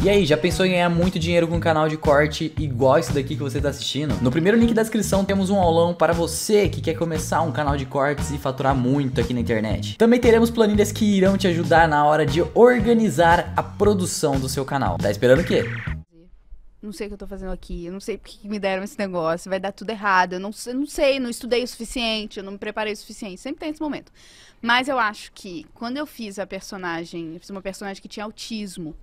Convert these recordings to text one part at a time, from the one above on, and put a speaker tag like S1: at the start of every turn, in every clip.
S1: E aí, já pensou em ganhar muito dinheiro com um canal de corte igual esse daqui que você está assistindo? No primeiro link da descrição temos um aulão para você que quer começar um canal de cortes e faturar muito aqui na internet. Também teremos planilhas que irão te ajudar na hora de organizar a produção do seu canal. Tá esperando o quê? Não sei o que eu tô fazendo aqui, eu não sei porque que me deram esse negócio, vai dar tudo errado, eu não, eu não sei, não estudei o suficiente, eu não me preparei o suficiente, sempre tem esse momento. Mas eu acho que quando eu fiz a personagem, eu fiz uma personagem que tinha autismo,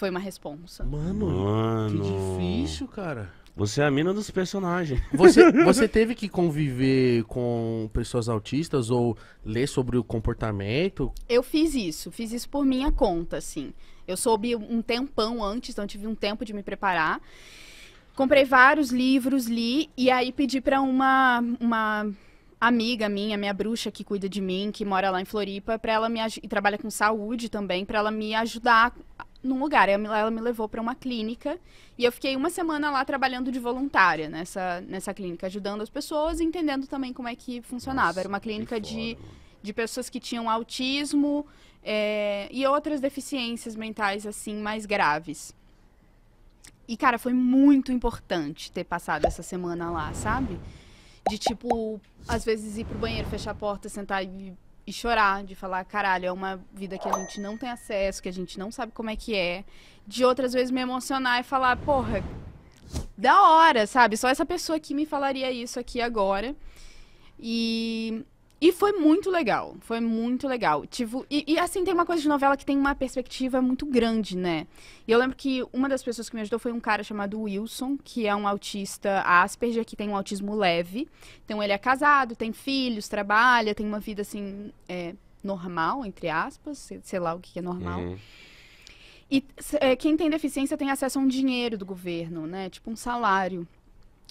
S1: foi uma responsa. Mano, Mano. que difícil, cara.
S2: Você é a mina dos personagens. Você, você teve que conviver com pessoas autistas ou ler sobre o comportamento?
S1: Eu fiz isso, fiz isso por minha conta, assim. Eu soube um tempão antes, então tive um tempo de me preparar. Comprei vários livros, li e aí pedi para uma uma amiga minha, minha bruxa que cuida de mim, que mora lá em Floripa, para ela me e trabalha com saúde também, para ela me ajudar num lugar. Ela me levou para uma clínica e eu fiquei uma semana lá trabalhando de voluntária nessa, nessa clínica, ajudando as pessoas e entendendo também como é que funcionava. Nossa, Era uma clínica de, de pessoas que tinham autismo é, e outras deficiências mentais, assim, mais graves. E, cara, foi muito importante ter passado essa semana lá, sabe? De, tipo, às vezes ir pro banheiro, fechar a porta, sentar e e chorar, de falar, caralho, é uma vida que a gente não tem acesso, que a gente não sabe como é que é. De outras vezes me emocionar e falar, porra, da hora, sabe? Só essa pessoa aqui me falaria isso aqui agora. E e foi muito legal, foi muito legal. Tipo, e, e, assim, tem uma coisa de novela que tem uma perspectiva muito grande, né? E eu lembro que uma das pessoas que me ajudou foi um cara chamado Wilson, que é um autista Asperger, que tem um autismo leve. Então ele é casado, tem filhos, trabalha, tem uma vida assim, é, normal, entre aspas, sei lá o que é normal. Uhum. E é, quem tem deficiência tem acesso a um dinheiro do governo, né? Tipo um salário.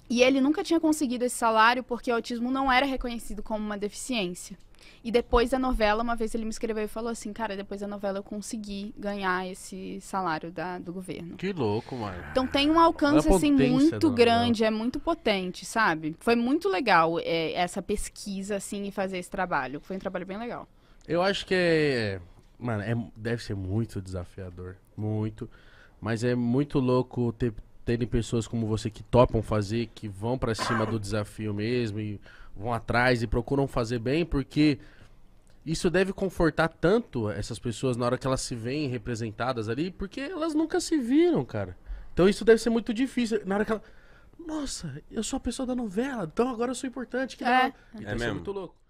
S1: E ele nunca tinha conseguido esse salário porque o autismo não era reconhecido como uma deficiência. E depois da novela, uma vez ele me escreveu e falou assim: Cara, depois da novela eu consegui ganhar esse salário da, do governo. Que louco, mano. Então tem um alcance assim muito grande, é muito potente, sabe? Foi muito legal é, essa pesquisa, assim, e fazer esse trabalho. Foi um trabalho bem legal.
S2: Eu acho que é. Mano, é, deve ser muito desafiador. Muito. Mas é muito louco ter terem pessoas como você que topam fazer, que vão para cima do desafio mesmo e vão atrás e procuram fazer bem, porque isso deve confortar tanto essas pessoas na hora que elas se veem representadas ali, porque elas nunca se viram, cara. Então isso deve ser muito difícil. Na hora que ela. Nossa, eu sou a pessoa da novela, então agora eu sou importante. Que é. Então, é, é mesmo. muito louco.